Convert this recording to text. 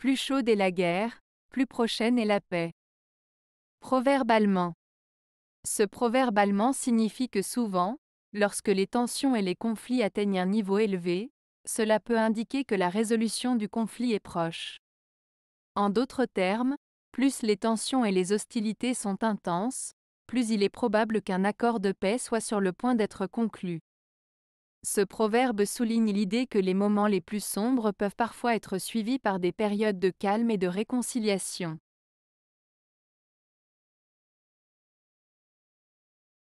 Plus chaude est la guerre, plus prochaine est la paix. Proverbe allemand. Ce proverbe allemand signifie que souvent, lorsque les tensions et les conflits atteignent un niveau élevé, cela peut indiquer que la résolution du conflit est proche. En d'autres termes, plus les tensions et les hostilités sont intenses, plus il est probable qu'un accord de paix soit sur le point d'être conclu. Ce proverbe souligne l'idée que les moments les plus sombres peuvent parfois être suivis par des périodes de calme et de réconciliation.